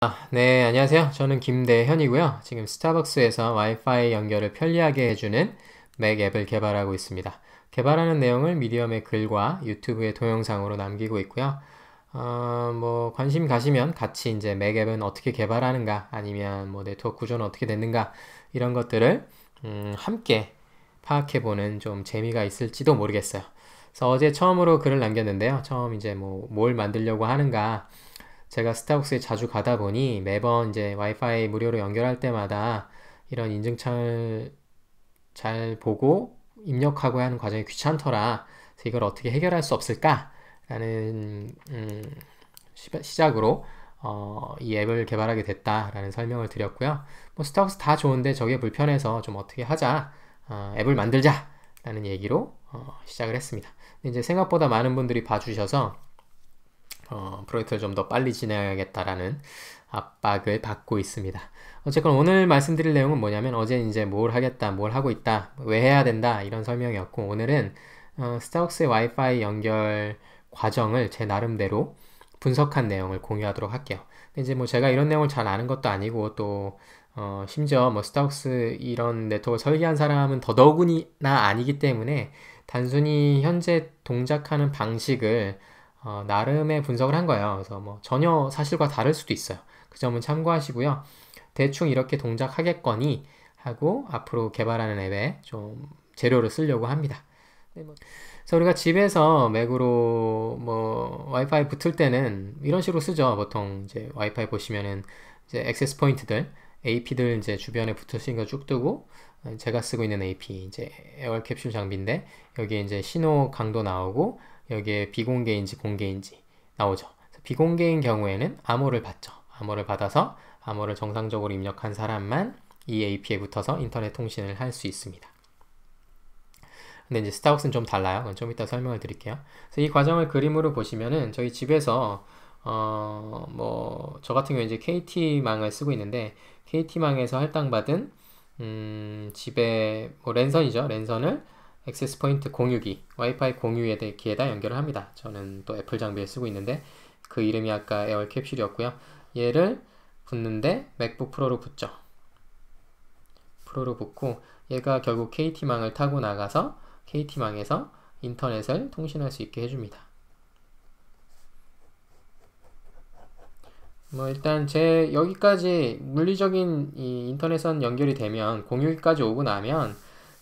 아, 네, 안녕하세요. 저는 김대현이고요. 지금 스타벅스에서 와이파이 연결을 편리하게 해주는 맥 앱을 개발하고 있습니다. 개발하는 내용을 미디엄의 글과 유튜브의 동영상으로 남기고 있고요. 어, 뭐 관심 가시면 같이 이제 맥 앱은 어떻게 개발하는가 아니면 뭐 네트워크 구조는 어떻게 됐는가 이런 것들을 음, 함께 파악해보는 좀 재미가 있을지도 모르겠어요. 그래서 어제 처음으로 글을 남겼는데요. 처음 이제 뭐 뭘 만들려고 하는가 제가 스타벅스에 자주 가다 보니 매번 이제 와이파이 무료로 연결할 때마다 이런 인증창을 잘 보고 입력하고 하는 과정이 귀찮더라. 그래서 이걸 어떻게 해결할 수 없을까라는 음, 시작으로 어, 이 앱을 개발하게 됐다라는 설명을 드렸고요. 뭐 스타벅스 다 좋은데 저게 불편해서 좀 어떻게 하자, 어, 앱을 만들자라는 얘기로 어, 시작을 했습니다. 이제 생각보다 많은 분들이 봐주셔서 어, 프로젝트를 좀 더 빨리 진행해야겠다라는 압박을 받고 있습니다. 어쨌건 오늘 말씀드릴 내용은 뭐냐면 어제 이제 뭘 하겠다, 뭘 하고 있다, 왜 해야 된다 이런 설명이었고 오늘은 어, 스타벅스의 와이파이 연결 과정을 제 나름대로 분석한 내용을 공유하도록 할게요. 이제 뭐 제가 이런 내용을 잘 아는 것도 아니고 또 어, 심지어 뭐 스타벅스 이런 네트워크 설계한 사람은 더더군이나 아니기 때문에 단순히 현재 동작하는 방식을 어, 나름의 분석을 한 거예요. 그래서 뭐 전혀 사실과 다를 수도 있어요. 그 점은 참고하시고요. 대충 이렇게 동작하겠거니 하고 앞으로 개발하는 앱에 좀 재료를 쓰려고 합니다. 네, 뭐. 그래서 우리가 집에서 맥으로 뭐 와이파이 붙을 때는 이런 식으로 쓰죠. 보통 이제 와이파이 보시면은 이제 액세스 포인트들 AP들 이제 주변에 붙으신 거쭉 뜨고 제가 쓰고 있는 AP 이제 에어캡슐 장비인데 여기 이제 신호 강도 나오고 여기에 비공개인지 공개인지 나오죠. 비공개인 경우에는 암호를 받죠. 암호를 받아서 암호를 정상적으로 입력한 사람만 이 AP에 붙어서 인터넷 통신을 할 수 있습니다. 근데 이제 스타웍스는좀 달라요. 그건 좀 이따 설명을 드릴게요. 그래서 이 과정을 그림으로 보시면은 저희 집에서 어뭐저 같은 경우 이제 KT망을 쓰고 있는데 KT망에서 할당받은 음 집에 뭐 랜선이죠. 랜선을 액세스 포인트 공유기, 와이파이 공유기에다 연결을 합니다. 저는 또 애플 장비를 쓰고 있는데 그 이름이 아까 에어 캡슐이었고요. 얘를 붙는데 맥북 프로로 붙죠. 프로로 붙고 얘가 결국 KT망을 타고 나가서 KT망에서 인터넷을 통신할 수 있게 해줍니다. 뭐 일단 제 여기까지 물리적인 인터넷선 연결이 되면 공유기까지 오고 나면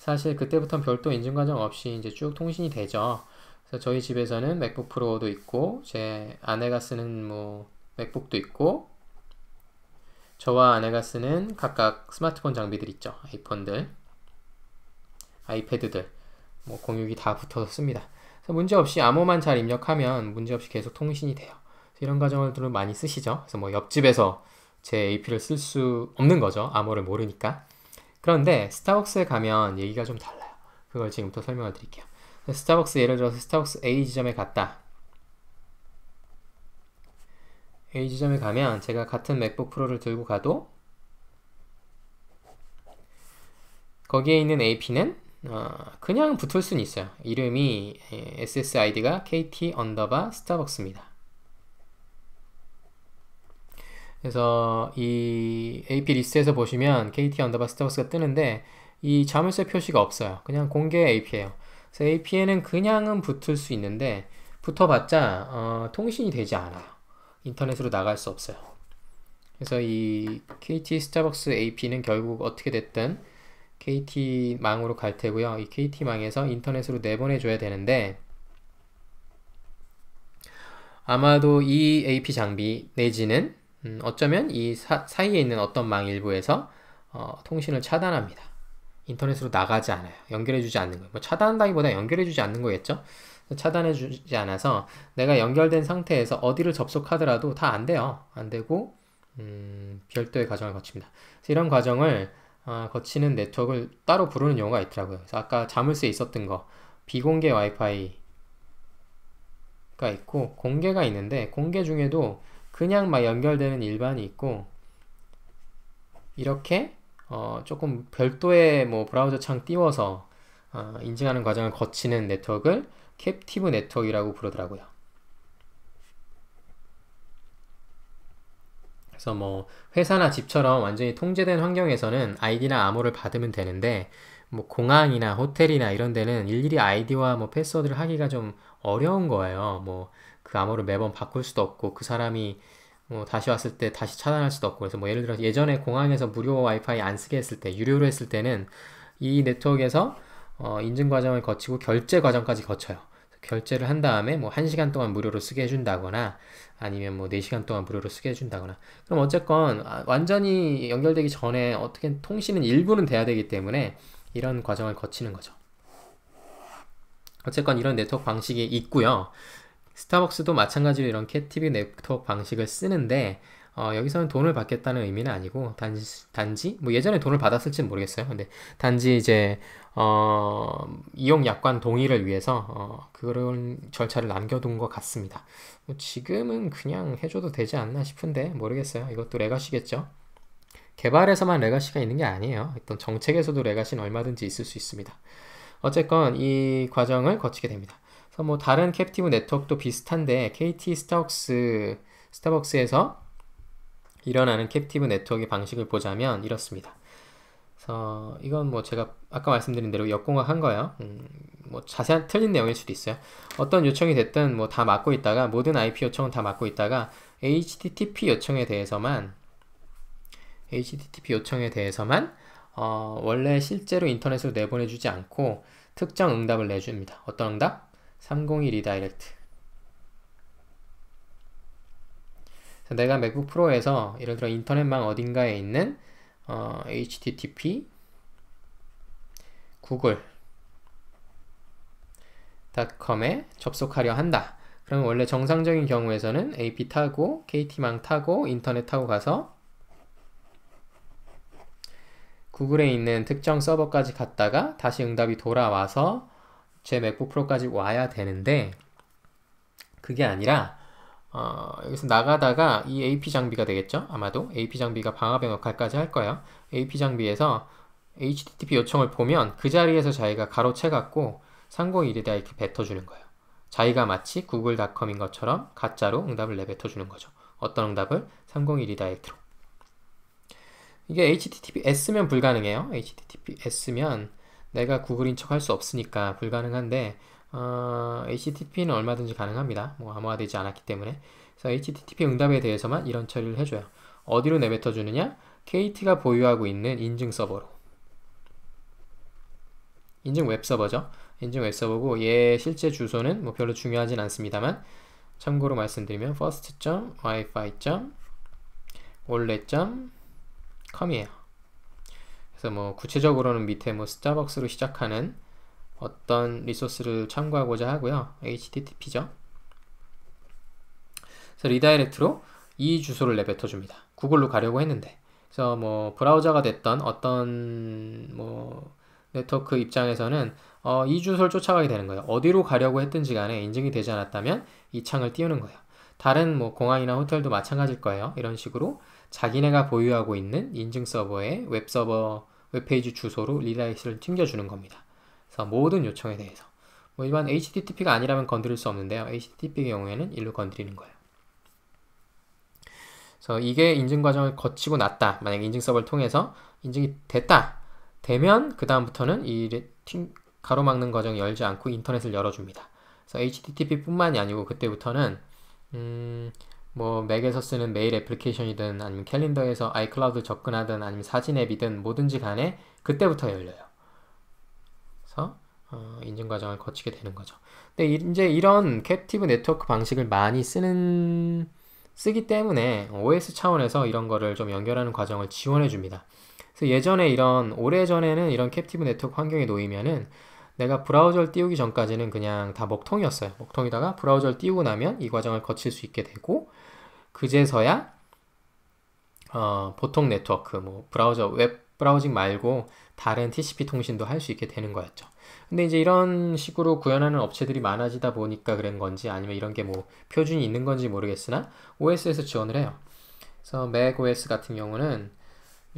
사실 그때부터는 별도 인증 과정 없이 이제 쭉 통신이 되죠. 그래서 저희 집에서는 맥북 프로도 있고 제 아내가 쓰는 뭐 맥북도 있고 저와 아내가 쓰는 각각 스마트폰 장비들 있죠. 아이폰들, 아이패드들, 뭐 공유기 다 붙어서 씁니다. 그래서 문제없이 암호만 잘 입력하면 문제없이 계속 통신이 돼요. 이런 과정을 들으 많이 쓰시죠. 그래서 뭐 옆집에서 제 AP를 쓸 수 없는 거죠. 암호를 모르니까. 그런데 스타벅스에 가면 얘기가 좀 달라요. 그걸 지금부터 설명을 드릴게요. 스타벅스 예를 들어서 스타벅스 A 지점에 갔다. A 지점에 가면 제가 같은 맥북 프로를 들고 가도 거기에 있는 AP는 어, 그냥 붙을 수는 있어요. 이름이 SSID가 KT 언더바 스타벅스입니다. 그래서 이 AP 리스트에서 보시면 KT 언더바 스타벅스가 뜨는데 이 자물쇠 표시가 없어요. 그냥 공개 AP예요. 그래서 AP에는 그냥은 붙을 수 있는데 붙어봤자 어, 통신이 되지 않아요. 인터넷으로 나갈 수 없어요. 그래서 이 KT 스타벅스 AP는 결국 어떻게 됐든 KT 망으로 갈 테고요. 이 KT 망에서 인터넷으로 내보내줘야 되는데 아마도 이 AP 장비 내지는 음, 어쩌면 이 사, 이에 있는 어떤 망 일부에서 어, 통신을 차단합니다. 인터넷으로 나가지 않아요. 연결해주지 않는 거예요. 뭐 차단한다기보다 연결해주지 않는 거겠죠? 차단해주지 않아서 내가 연결된 상태에서 어디를 접속하더라도 다 안 돼요. 안 되고 음, 별도의 과정을 거칩니다. 이런 과정을 어, 거치는 네트워크를 따로 부르는 경우가 있더라고요. 그래서 아까 자물쇠에 있었던 거 비공개 와이파이가 있고 공개가 있는데 공개 중에도 그냥 막 연결되는 일반이 있고 이렇게 어 조금 별도의 뭐 브라우저 창 띄워서 어 인증하는 과정을 거치는 네트워크를 캡티브 네트워크라고 부르더라고요. 그래서 뭐 회사나 집처럼 완전히 통제된 환경에서는 아이디나 암호를 받으면 되는데 뭐 공항이나 호텔이나 이런 데는 일일이 아이디와 뭐 패스워드를 하기가 좀 어려운 거예요. 뭐그 암호를 매번 바꿀 수도 없고 그 사람이 뭐 다시 왔을 때 다시 차단할 수도 없고 그래서 뭐 예를 들어 예전에 공항에서 무료 와이파이 안 쓰게 했을 때 유료로 했을 때는 이 네트워크에서 어, 인증 과정을 거치고 결제 과정까지 거쳐요. 결제를 한 다음에 뭐 1시간 동안 무료로 쓰게 해준다거나 아니면 뭐 4시간 동안 무료로 쓰게 해준다거나 그럼 어쨌건 아, 완전히 연결되기 전에 어떻게 통신은 일부는 돼야 되기 때문에 이런 과정을 거치는 거죠. 어쨌건 이런 네트워크 방식이 있고요. 스타벅스도 마찬가지로 이런 캣TV 네트워크 방식을 쓰는데 어, 여기서는 돈을 받겠다는 의미는 아니고 단지 단지 뭐 예전에 돈을 받았을지는 모르겠어요. 근데 단지 이제 어, 이용 약관 동의를 위해서 어, 그런 절차를 남겨둔 것 같습니다. 뭐 지금은 그냥 해줘도 되지 않나 싶은데 모르겠어요. 이것도 레가시겠죠. 개발에서만 레가시가 있는 게 아니에요. 어떤 정책에서도 레가시는 얼마든지 있을 수 있습니다. 어쨌건 이 과정을 거치게 됩니다. 그래서 뭐 다른 캡티브 네트워크도 비슷한데 KT 스타벅스 스타벅스에서 일어나는 캡티브 네트워크의 방식을 보자면 이렇습니다. 그래서 이건 뭐 제가 아까 말씀드린 대로 역공학한 거예요. 음, 뭐 자세한 틀린 내용일 수도 있어요. 어떤 요청이 됐든 뭐다 맡고 있다가 모든 IP 요청은 다 맡고 있다가 HTTP 요청에 대해서만 HTTP 요청에 대해서만 어, 원래 실제로 인터넷으로 내보내주지 않고 특정 응답을 내줍니다. 어떤 응답? 3 0 1 리다이렉트 내가 맥북 프로에서 예를 들어 인터넷망 어딘가에 있는 어, http 구글 닷컴에 접속하려 한다. 그럼 원래 정상적인 경우에서는 AP 타고 KT망 타고 인터넷 타고 가서 구글에 있는 특정 서버까지 갔다가 다시 응답이 돌아와서 제 맥북 프로까지 와야 되는데 그게 아니라 어, 여기서 나가다가 이 AP 장비가 되겠죠? 아마도 AP 장비가 방화벽 역할까지 할 거예요. AP 장비에서 HTTP 요청을 보면 그 자리에서 자기가 가로채 갖고 상공일에다 이렇게 뱉어주는 거예요. 자기가 마치 구글닷컴인 것처럼 가짜로 응답을 내뱉어주는 거죠. 어떤 응답을? 상공일 리다이트로. 이게 HTTPS면 불가능해요. HTTPS면 내가 구글인 척할 수 없으니까 불가능한데 어, HTTP는 얼마든지 가능합니다. 뭐 암호화되지 않았기 때문에 그래서 HTTP 응답에 대해서만 이런 처리를 해줘요. 어디로 내뱉어 주느냐? KT가 보유하고 있는 인증 서버로 인증 웹 서버죠. 인증 웹 서버고 얘 실제 주소는 뭐 별로 중요하진 않습니다만 참고로 말씀드리면 first.wifi.원래.com이에요. 그래서 뭐 구체적으로는 밑에 뭐 스타벅스로 시작하는 어떤 리소스를 참고하고자 하고요. HTTP죠. 그래서 리다이렉트로 이 주소를 내뱉어 줍니다. 구글로 가려고 했는데. 그래서 뭐 브라우저가 됐던 어떤 뭐 네트워크 입장에서는 어, 이 주소를 쫓아가게 되는 거예요. 어디로 가려고 했든지 간에 인증이 되지 않았다면 이 창을 띄우는 거예요. 다른 뭐 공항이나 호텔도 마찬가지일 거예요. 이런 식으로 자기네가 보유하고 있는 인증 서버에 웹 서버 웹페이지 주소로 리라이스를챙겨주는 겁니다. 그래서 모든 요청에 대해서 뭐 일반 HTTP가 아니라면 건드릴 수 없는데요. HTTP의 경우에는 일로 건드리는 거예요. 그래서 이게 인증 과정을 거치고 났다. 만약 인증 서버를 통해서 인증이 됐다. 되면 그 다음부터는 이 가로막는 과정 열지 않고 인터넷을 열어줍니다. 그래서 HTTP뿐만이 아니고 그때부터는 음, 뭐 맥에서 쓰는 메일 애플리케이션이든 아니면 캘린더에서 아이클라우드 접근하든 아니면 사진 앱이든 뭐든지 간에 그때부터 열려요. 그래서 어, 인증 과정을 거치게 되는 거죠. 근데 이제 이런 캡티브 네트워크 방식을 많이 쓰는 쓰기 때문에 OS 차원에서 이런 거를 좀 연결하는 과정을 지원해 줍니다. 그래서 예전에 이런 오래전에는 이런 캡티브 네트워크 환경에 놓이면은 내가 브라우저를 띄우기 전까지는 그냥 다 먹통이었어요. 먹통이다가 브라우저를 띄우고 나면 이 과정을 거칠 수 있게 되고 그제서야 어, 보통 네트워크, 뭐 브라우저, 웹 브라우징 말고 다른 TCP 통신도 할 수 있게 되는 거였죠. 근데 이제 이런 식으로 구현하는 업체들이 많아지다 보니까 그런 건지 아니면 이런 게 뭐 표준이 있는 건지 모르겠으나 OS에서 지원을 해요. 그래서 맥 OS 같은 경우는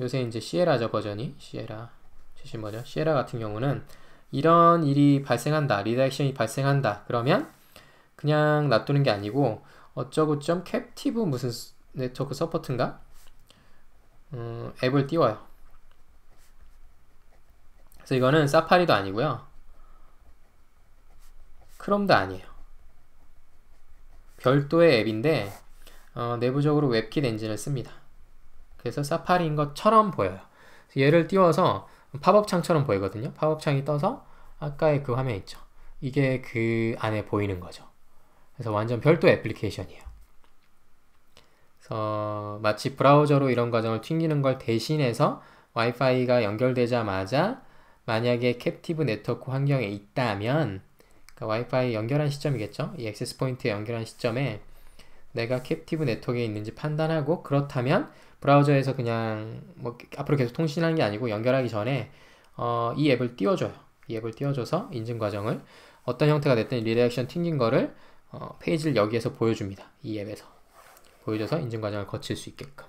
요새 이제 시에라죠 버전이 시에라 최신 버전 시에라 같은 경우는 이런 일이 발생한다 리다액션이 발생한다 그러면 그냥 놔두는 게 아니고 어쩌고점 캡티브 무슨 네트워크 그 서포트인가? 음, 앱을 띄워요. 그래서 이거는 사파리도 아니고요. 크롬도 아니에요. 별도의 앱인데 어, 내부적으로 웹킷 엔진을 씁니다. 그래서 사파리인 것처럼 보여요. 얘를 띄워서 팝업 창처럼 보이거든요. 팝업 창이 떠서 아까의 그 화면 있죠. 이게 그 안에 보이는 거죠. 그래서 완전 별도의 애플리케이션이에요. 그래서 마치 브라우저로 이런 과정을 튕기는 걸 대신해서 와이파이가 연결되자마자 만약에 캡티브 네트워크 환경에 있다면 그러니까 와이파이 연결한 시점이겠죠? 이 액세스 포인트에 연결한 시점에 내가 캡티브 네트워크에 있는지 판단하고 그렇다면 브라우저에서 그냥 뭐 앞으로 계속 통신하는 게 아니고 연결하기 전에 어, 이 앱을 띄워줘요. 이 앱을 띄워줘서 인증 과정을 어떤 형태가 됐든 리액션 튕긴 거를 어, 페이지를 여기에서 보여줍니다. 이 앱에서 보여줘서 인증 과정을 거칠 수 있게끔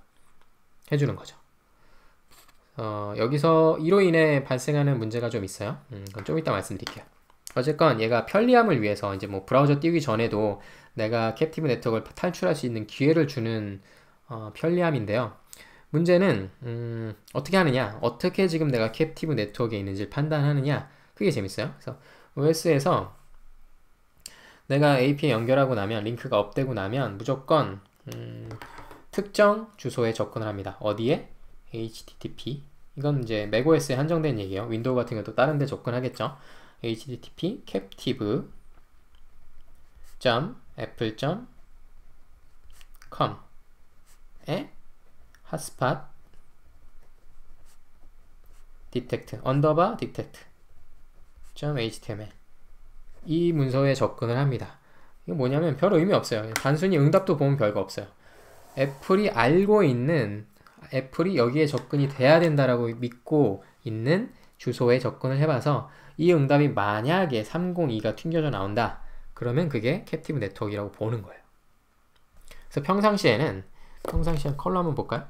해주는 거죠. 어, 여기서 이로 인해 발생하는 문제가 좀 있어요. 음, 그건 좀 이따 말씀드릴게요. 어쨌건 얘가 편리함을 위해서 이제 뭐 브라우저 띄우기 전에도 내가 캡티브 네트워크를 탈출할 수 있는 기회를 주는 어, 편리함인데요. 문제는 음, 어떻게 하느냐, 어떻게 지금 내가 캡티브 네트워크에 있는지 판단하느냐 그게 재밌어요. 그래서 OS에서 내가 AP에 연결하고 나면 링크가 업되고 나면 무조건 음, 특정 주소에 접근을 합니다. 어디에? http 이건 이제 macOS에 한정된 얘기예요. 윈도우 같은 경도 다른 데 접근하겠죠. http captive apple com에 h o t s p o 언더바 d e t html 이 문서에 접근을 합니다. 이게 뭐냐면 별 의미 없어요. 단순히 응답도 보면 별거 없어요. 애플이 알고 있는 애플이 여기에 접근이 돼야 된다라고 믿고 있는 주소에 접근을 해봐서 이 응답이 만약에 302가 튕겨져 나온다. 그러면 그게 캡티브 네트워크라고 보는 거예요. 그래서 평상시에는 평상시에 컬러 한번 볼까요?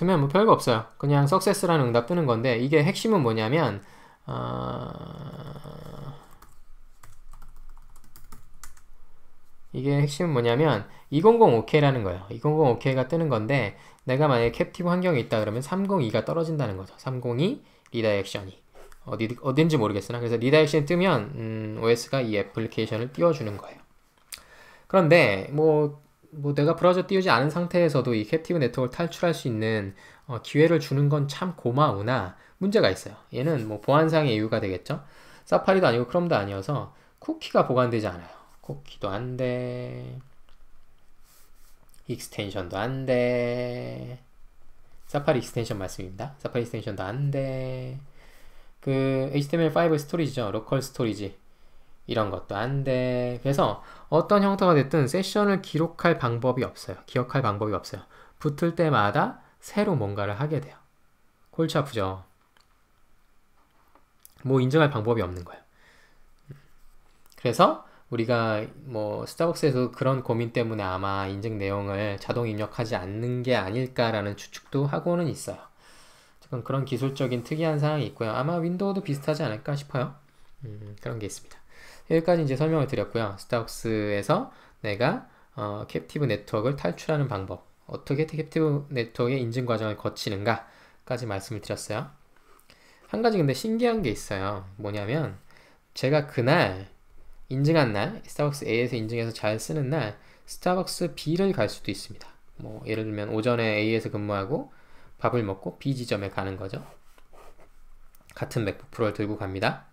틀면 뭐 별거 없어요. 그냥 success라는 응답 뜨는 건데 이게 핵심은 뭐냐면 어... 이게 핵심은 뭐냐면 2005K라는 거예요. 2005K가 뜨는 건데 내가 만약에 캡티브 환경이 있다 그러면 302가 떨어진다는 거죠. 302 리다이렉션이 어디, 어딘지 모르겠으나 그래서 리다이렉션이 뜨면 음, OS가 이 애플리케이션을 띄워주는 거예요. 그런데 뭐뭐 내가 브라우저 띄우지 않은 상태에서도 이 캡티브 네트워크를 탈출할 수 있는 어, 기회를 주는 건 참 고마우나 문제가 있어요. 얘는 뭐 보안상의 이유가 되겠죠. 사파리도 아니고 크롬도 아니어서 쿠키가 보관되지 않아요. 쿠키도 안 돼. 익스텐션도 안 돼. 사파리 익스텐션 말씀입니다. 사파리 익스텐션도 안 돼. 그 HTML5 스토리지죠. 로컬 스토리지. 이런 것도 안 돼. 그래서 어떤 형태가 됐든 세션을 기록할 방법이 없어요. 기억할 방법이 없어요. 붙을 때마다 새로 뭔가를 하게 돼요. 골치 아프죠. 뭐 인정할 방법이 없는 거예요. 그래서 우리가 뭐 스타벅스에서 그런 고민 때문에 아마 인증 내용을 자동 입력하지 않는 게 아닐까라는 추측도 하고는 있어요. 그런 기술적인 특이한 사항이 있고요. 아마 윈도우도 비슷하지 않을까 싶어요. 음, 그런 게 있습니다. 여기까지 이제 설명을 드렸고요. 스타벅스에서 내가 어, 캡티브 네트워크를 탈출하는 방법, 어떻게 캡티브 네트워크의 인증 과정을 거치는가까지 말씀을 드렸어요. 한 가지 근데 신기한 게 있어요. 뭐냐면 제가 그날 인증한 날, 스타벅스 A에서 인증해서 잘 쓰는 날, 스타벅스 B를 갈 수도 있습니다. 뭐 예를 들면 오전에 A에서 근무하고 밥을 먹고 B 지점에 가는 거죠. 같은 맥북 프로를 들고 갑니다.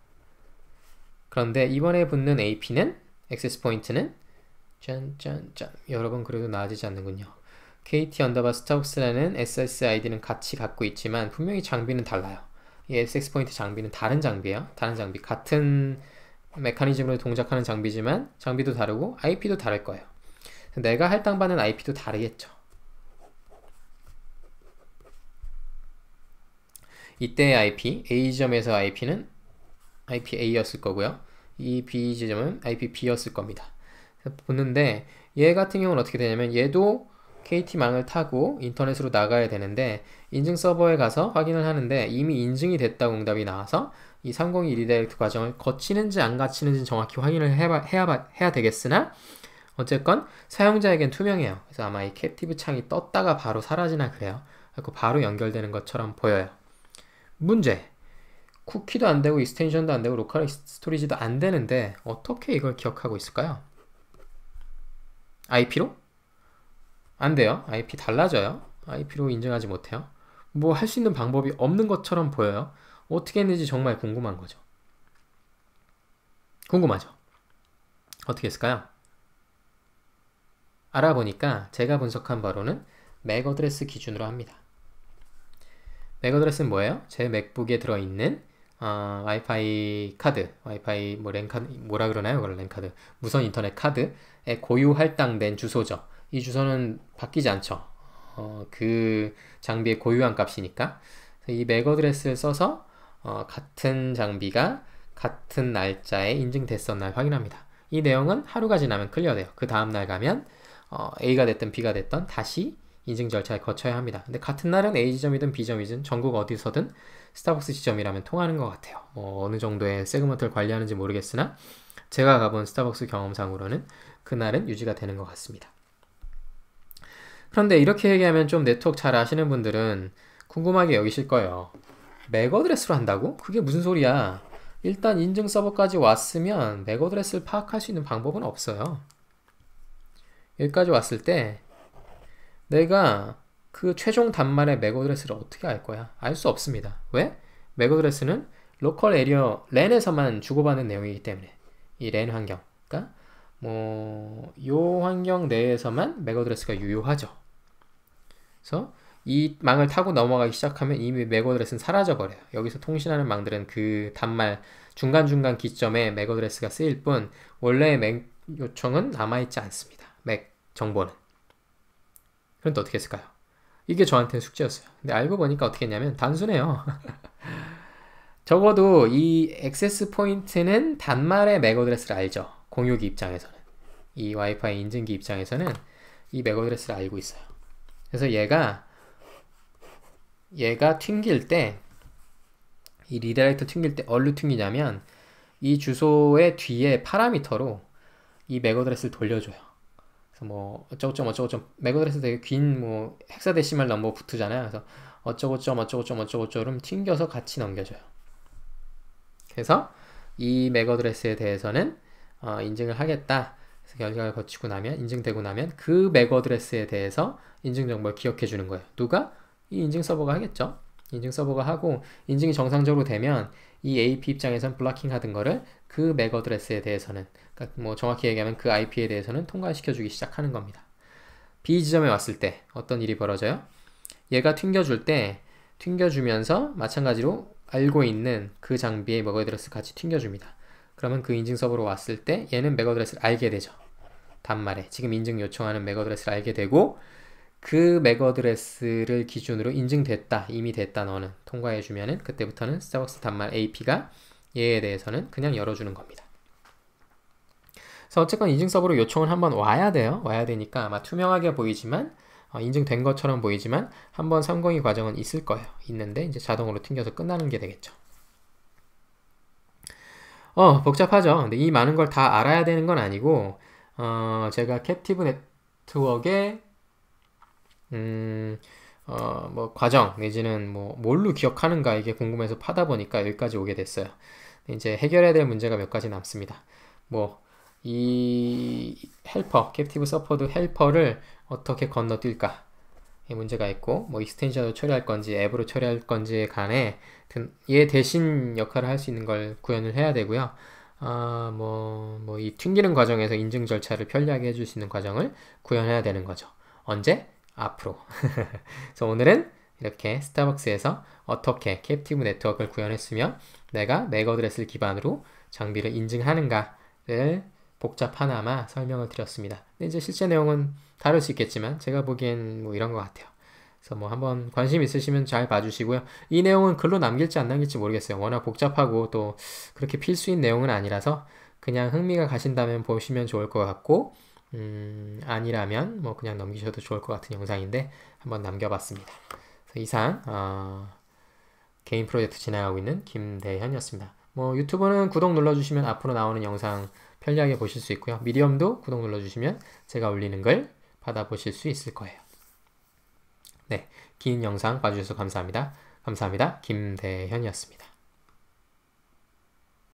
그런데 이번에 붙는 AP는 액세스 포인트는 짠짠짠 여러분 그래도 나아지지 않는군요. KT 언더바 스타벅스라는 SSID는 같이 갖고 있지만 분명히 장비는 달라요. 이 SX 포인트 장비는 다른 장비예요. 다른 장비 같은 메커니즘으로 동작하는 장비지만 장비도 다르고 IP도 다를 거예요. 내가 할당받는 IP도 다르겠죠. 이때의 IP, A점에서 IP는 IPA였을 거고요. 이 B 지점은 IP B였을 겁니다. 보는데 얘 같은 경우는 어떻게 되냐면 얘도 KT망을 타고 인터넷으로 나가야 되는데 인증 서버에 가서 확인을 하는데 이미 인증이 됐다고 응답이 나와서 이 302 리다이렉트 과정을 거치는지 안 거치는지 정확히 확인을 해봐, 해야, 해야 되겠으나 어쨌건 사용자에겐 투명해요. 그래서 아마 이 캡티브 창이 떴다가 바로 사라지나 그래요. 그래서 바로 연결되는 것처럼 보여요. 문제! 쿠키도 안 되고 익스텐션도 안 되고 로컬 스토리지도 안 되는데 어떻게 이걸 기억하고 있을까요? IP로? 안 돼요. IP 달라져요. IP로 인증하지 못해요. 뭐 할 수 있는 방법이 없는 것처럼 보여요. 어떻게 했는지 정말 궁금한 거죠. 궁금하죠? 어떻게 했을까요? 알아보니까 제가 분석한 바로는 맥어드레스 기준으로 합니다. 맥어드레스는 뭐예요? 제 맥북에 들어있는 아, 와이파이 카드, 와이파이 뭐 랜카드 뭐라 그러나요? 그걸 랜카드 무선 인터넷 카드에 고유 할당된 주소죠. 이 주소는 바뀌지 않죠. 어, 그 장비의 고유한 값이니까 이 맥어드레스를 써서 어, 같은 장비가 같은 날짜에 인증됐었나 확인합니다. 이 내용은 하루가 지나면 클리어돼요. 그 다음 날 가면 어, A가 됐든 B가 됐든 다시 인증 절차를 거쳐야 합니다. 근데 같은 날은 A 지점이든 B 점이든 전국 어디서든 스타벅스 지점이라면 통하는 것 같아요. 뭐 어느 정도의 세그먼트를 관리하는지 모르겠으나 제가 가본 스타벅스 경험상으로는 그날은 유지가 되는 것 같습니다. 그런데 이렇게 얘기하면 좀 네트워크 잘 아시는 분들은 궁금하게 여기실 거예요. 맥어드레스로 한다고? 그게 무슨 소리야? 일단 인증 서버까지 왔으면 맥어드레스를 파악할 수 있는 방법은 없어요. 여기까지 왔을 때 내가 그 최종 단말의 맥어드레스를 어떻게 알 거야? 알 수 없습니다. 왜? 맥어드레스는 로컬 에리어 랜에서만 주고받는 내용이기 때문에 이 랜 환경, 그러니까 뭐 요 환경 내에서만 맥어드레스가 유효하죠. 그래서 이 망을 타고 넘어가기 시작하면 이미 맥어드레스는 사라져버려요. 여기서 통신하는 망들은 그 단말 중간중간 기점에 맥어드레스가 쓰일 뿐 원래의 맥 요청은 남아있지 않습니다. 맥 정보는. 그럼 또 어떻게 했을까요? 이게 저한테는 숙제였어요. 근데 알고 보니까 어떻게 했냐면 단순해요. 적어도 이 액세스 포인트는 단말의 맥 어드레스를 알죠. 공유기 입장에서는. 이 와이파이 인증기 입장에서는 이맥 어드레스를 알고 있어요. 그래서 얘가 얘가 튕길 때 이 리다렉터 튕길 때 얼루 튕기냐면 이 주소의 뒤에 파라미터로 이맥 어드레스를 돌려줘요. 그래서 뭐 어쩌고저쩌고 어쩌고저쩌고 매그드레스 되게 긴뭐 헥사데시말 넘버 붙으잖아요. 그래서 어쩌고저쩌고 어쩌고저쩌고 어쩌고저쩌고 튕겨서 같이 넘겨줘요. 그래서 이 매거드레스에 대해서는 어, 인증을 하겠다. 그래서 결과를 거치고 나면 인증되고 나면 그 매거드레스에 대해서 인증 정보를 기억해 주는 거예요. 누가? 이 인증 서버가 하겠죠. 인증 서버가 하고 인증이 정상적으로 되면 이 AP 입장에선 블락킹 하던 거를 그맥 어드레스에 대해서는 그러니까 뭐 정확히 얘기하면 그 IP에 대해서는 통과시켜 주기 시작하는 겁니다. B 지점에 왔을 때 어떤 일이 벌어져요? 얘가 튕겨줄 때 튕겨주면서 마찬가지로 알고 있는 그 장비의 맥 어드레스 같이 튕겨줍니다. 그러면 그 인증 서버로 왔을 때 얘는 맥 어드레스를 알게 되죠. 단말에 지금 인증 요청하는 맥 어드레스를 알게 되고 그맥 어드레스를 기준으로 인증됐다 이미 됐다 너는 통과해주면은 그때부터는 스타벅스 단말 AP가 얘에 대해서는 그냥 열어주는 겁니다. 그래서 어쨌건 인증 서버로 요청을 한번 와야 돼요. 와야 되니까 아마 투명하게 보이지만 어, 인증된 것처럼 보이지만 한번 삼공이 과정은 있을 거예요. 있는데 이제 자동으로 튕겨서 끝나는 게 되겠죠. 어 복잡하죠. 근데 이 많은 걸 다 알아야 되는 건 아니고 어, 제가 캡티브 네트워크의 음, 어, 뭐 과정 내지는 뭐 뭘로 기억하는가 이게 궁금해서 파다 보니까 여기까지 오게 됐어요. 이제 해결해야 될 문제가 몇 가지 남습니다. 뭐, 이 헬퍼, 캡티브 서포드 헬퍼를 어떻게 건너뛸까? 이 문제가 있고, 뭐, 익스텐션으로 처리할 건지, 앱으로 처리할 건지에 간에, 얘 예 대신 역할을 할 수 있는 걸 구현을 해야 되고요. 아, 뭐, 뭐, 이 튕기는 과정에서 인증 절차를 편리하게 해줄 수 있는 과정을 구현해야 되는 거죠. 언제? 앞으로. 그래서 오늘은 이렇게 스타벅스에서 어떻게 캡티브 네트워크를 구현했으며 내가 맥어드레스를 기반으로 장비를 인증하는가를 복잡하나마 설명을 드렸습니다. 근데 이제 실제 내용은 다를 수 있겠지만 제가 보기엔 뭐 이런 것 같아요. 그래서 뭐 한번 관심 있으시면 잘 봐주시고요. 이 내용은 글로 남길지 안 남길지 모르겠어요. 워낙 복잡하고 또 그렇게 필수인 내용은 아니라서 그냥 흥미가 가신다면 보시면 좋을 것 같고 음, 아니라면 뭐 그냥 넘기셔도 좋을 것 같은 영상인데 한번 남겨봤습니다. 그래서 이상 어... 개인 프로젝트 진행하고 있는 김대현이었습니다. 뭐 유튜브는 구독 눌러주시면 앞으로 나오는 영상 편리하게 보실 수 있고요. 미디엄도 구독 눌러주시면 제가 올리는 걸 받아보실 수 있을 거예요. 네, 긴 영상 봐주셔서 감사합니다. 감사합니다. 김대현이었습니다.